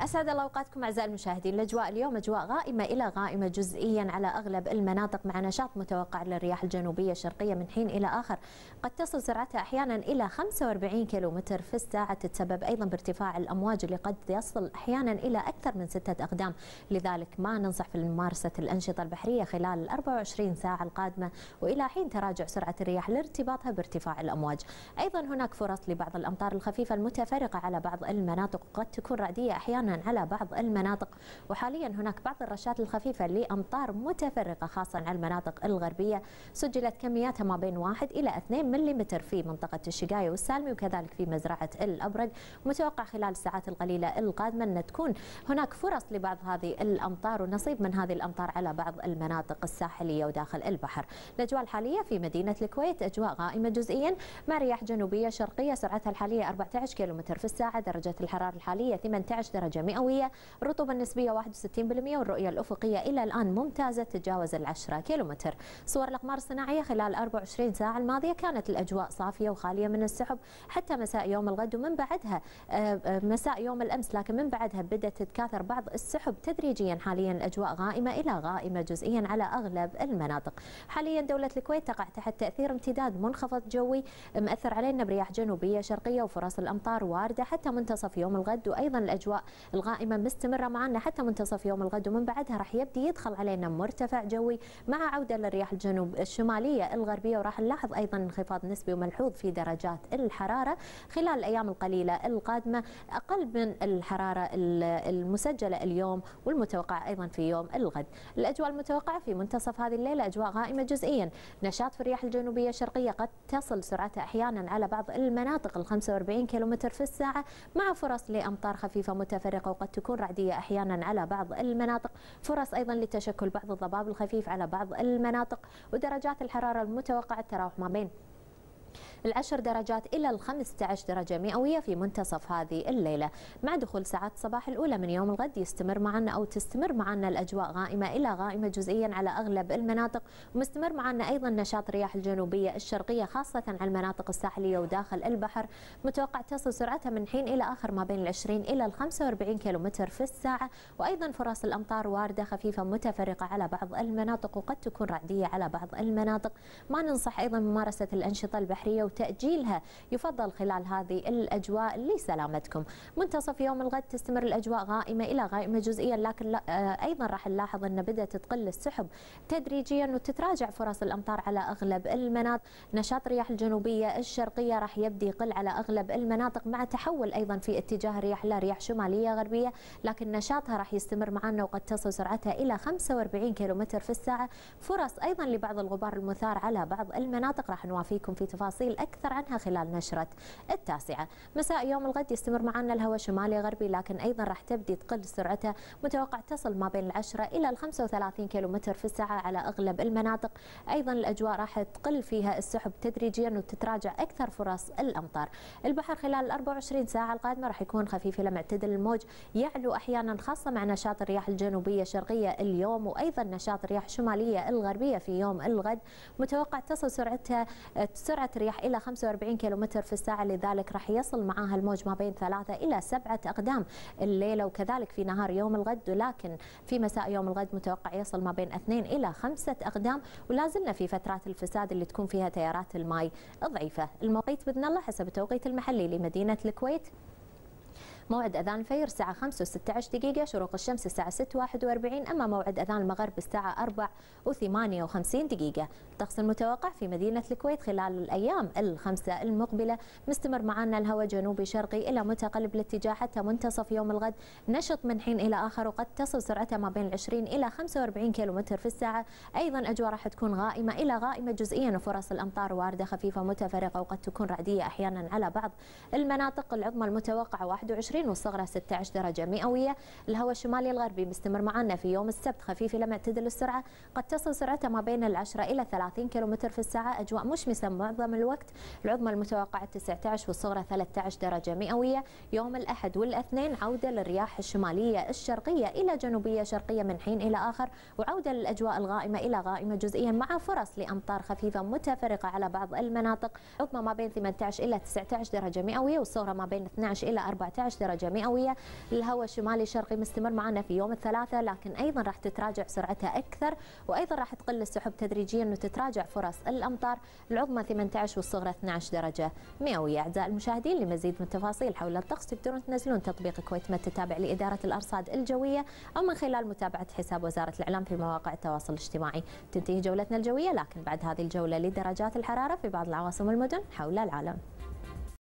أسعد الله أوقاتكم أعزائي المشاهدين الأجواء اليوم أجواء غائمة إلى غائمة جزئيا على أغلب المناطق مع نشاط متوقع للرياح الجنوبية الشرقية من حين إلى آخر قد تصل سرعتها أحيانا إلى 45 كيلومتر في الساعة تتسبب أيضا بارتفاع الأمواج اللي قد يصل أحيانا إلى أكثر من ستة أقدام لذلك ما ننصح في ممارسة الأنشطة البحرية خلال 24 ساعة القادمة وإلى حين تراجع سرعة الرياح لارتباطها بارتفاع الأمواج أيضا هناك فرص لبعض الأمطار الخفيفة المتفرقة على بعض المناطق قد تكون رعدية أحيانا احيانا على بعض المناطق وحاليا هناك بعض الرشات الخفيفه لامطار متفرقه خاصه على المناطق الغربيه سجلت كمياتها ما بين 1 الى 2 ملم في منطقه الشقايه والسالمي وكذلك في مزرعه الابرق متوقع خلال الساعات القليله القادمه ان تكون هناك فرص لبعض هذه الامطار ونصيب من هذه الامطار على بعض المناطق الساحليه وداخل البحر الاجواء الحاليه في مدينه الكويت اجواء غائمه جزئيا مع رياح جنوبيه شرقيه سرعتها الحاليه 14 كم في الساعه درجه الحراره الحاليه 18 درجه مئويه، الرطوبة النسبية 61% والرؤية الأفقية إلى الآن ممتازة تتجاوز العشرة كيلومتر صور الأقمار الصناعية خلال 24 ساعة الماضية كانت الأجواء صافية وخالية من السحب حتى مساء يوم الغد ومن بعدها آه، آه، مساء يوم الأمس لكن من بعدها بدأت تتكاثر بعض السحب تدريجيا حاليا الأجواء غائمة إلى غائمة جزئيا على أغلب المناطق حاليا دولة الكويت تقع تحت تأثير امتداد منخفض جوي مأثر علينا برياح جنوبية شرقية وفرص الأمطار واردة حتى منتصف يوم الغد وأيضا الأجواء الغائمه مستمره معنا حتى منتصف يوم الغد ومن بعدها راح يبدي يدخل علينا مرتفع جوي مع عوده للرياح الجنوب الشماليه الغربيه وراح نلاحظ ايضا انخفاض نسبي وملحوظ في درجات الحراره خلال الايام القليله القادمه اقل من الحراره المسجله اليوم والمتوقع ايضا في يوم الغد. الاجواء المتوقعه في منتصف هذه الليله اجواء غائمه جزئيا، نشاط في الرياح الجنوبيه الشرقيه قد تصل سرعتها احيانا على بعض المناطق ال 45 كم في الساعه مع فرص لامطار خفيفه متفرقه متفرقة وقد تكون رعدية أحيانا على بعض المناطق فرص أيضا لتشكل بعض الضباب الخفيف على بعض المناطق ودرجات الحرارة المتوقعة تراوح ما بين العشر درجات إلى الخمسة عشر درجة مئوية في منتصف هذه الليلة مع دخول ساعات الصباح الأولى من يوم الغد يستمر معنا أو تستمر معنا الأجواء غائمة إلى غائمة جزئيا على أغلب المناطق ومستمر معنا أيضا نشاط رياح الجنوبية الشرقية خاصة على المناطق الساحلية وداخل البحر متوقع تصل سرعتها من حين إلى آخر ما بين العشرين إلى الخمسة واربعين كيلومتر في الساعة وأيضا فرص الأمطار واردة خفيفة متفرقة على بعض المناطق وقد تكون رعدية على بعض المناطق ما ننصح أيضا ممارسة الأنشطة البحرية وتأجيلها يفضل خلال هذه الأجواء لسلامتكم منتصف يوم الغد تستمر الأجواء غائمة إلى غائمة جزئيا لكن آه، أيضا راح نلاحظ أن بدأت تقل السحب تدريجيا وتتراجع فرص الأمطار على أغلب المناطق نشاط رياح الجنوبية الشرقية راح يبدي يقل على أغلب المناطق مع تحول أيضا في اتجاه رياح لا رياح شمالية غربية لكن نشاطها راح يستمر معنا وقد تصل سرعتها إلى 45 كيلومتر في الساعة فرص أيضا لبعض الغبار المثار على بعض المناطق راح نوافيكم في تفاصيل أكثر عنها خلال نشرة التاسعة مساء يوم الغد يستمر معنا الهواء شمالي غربي لكن أيضا راح تبدي تقل سرعتها متوقع تصل ما بين العشرة إلى ال 35 كيلومتر في الساعة على أغلب المناطق أيضا الأجواء راح تقل فيها السحب تدريجيا وتتراجع أكثر فرص الأمطار البحر خلال ال 24 ساعة القادمة راح يكون خفيف إلى معتدل الموج يعلو أحيانا خاصة مع نشاط الرياح الجنوبية الشرقية اليوم وأيضا نشاط الرياح الشمالية الغربية في يوم الغد متوقع تصل سرعتها سرعة الرياح إلى 45 كيلومتر في الساعة لذلك راح يصل معها الموج ما بين ثلاثة إلى سبعة أقدام الليلة وكذلك في نهار يوم الغد ولكن في مساء يوم الغد متوقع يصل ما بين اثنين إلى خمسة أقدام ولا زلنا في فترات الفساد اللي تكون فيها تيارات الماي ضعيفة الموقيت بإذن الله حسب التوقيت المحلي لمدينة الكويت موعد أذان الفجر الساعة 5 و16 دقيقة شروق الشمس الساعة 6 و41 أما موعد أذان المغرب الساعة 4 و58 دقيقة الطقس المتوقع في مدينة الكويت خلال الأيام الخمسة المقبلة مستمر معنا الهواء جنوبي شرقي إلى متقلب الاتجاه حتى منتصف يوم الغد نشط من حين إلى آخر وقد تصل سرعتها ما بين 20 إلى 45 كيلومتر في الساعة أيضا أجواء راح تكون غائمة إلى غائمة جزئيا وفرص الأمطار واردة خفيفة متفرقة وقد تكون رعدية أحيانا على بعض المناطق العظمى المتوقعة 21 20 والصغرى 16 درجة مئوية الهواء الشمالي الغربي مستمر معنا في يوم السبت خفيف إلى معتدل السرعة قد تصل سرعته ما بين العشرة إلى 30 كم في الساعة أجواء مشمسة معظم الوقت العظمى المتوقعة 19 والصغرى 13 درجة مئوية يوم الأحد والاثنين عودة للرياح الشمالية الشرقية إلى جنوبية شرقية من حين إلى آخر وعودة للأجواء الغائمة إلى غائمة جزئيا مع فرص لأمطار خفيفة متفرقة على بعض المناطق عظمى ما بين 18 إلى 19 درجة مئوية والصغرى ما بين 12 إلى 14 درجة مئوية الهواء الشمالي الشرقي مستمر معنا في يوم الثلاثاء لكن أيضا راح تتراجع سرعتها أكثر وأيضا راح تقل السحب تدريجيا وتتراجع فرص الأمطار العظمى 18 والصغرى 12 درجة مئوية أعزائي المشاهدين لمزيد من التفاصيل حول الطقس تقدرون تنزلون تطبيق كويت مت التابع لإدارة الأرصاد الجوية أو من خلال متابعة حساب وزارة الإعلام في مواقع التواصل الاجتماعي تنتهي جولتنا الجوية لكن بعد هذه الجولة لدرجات الحرارة في بعض العواصم والمدن حول العالم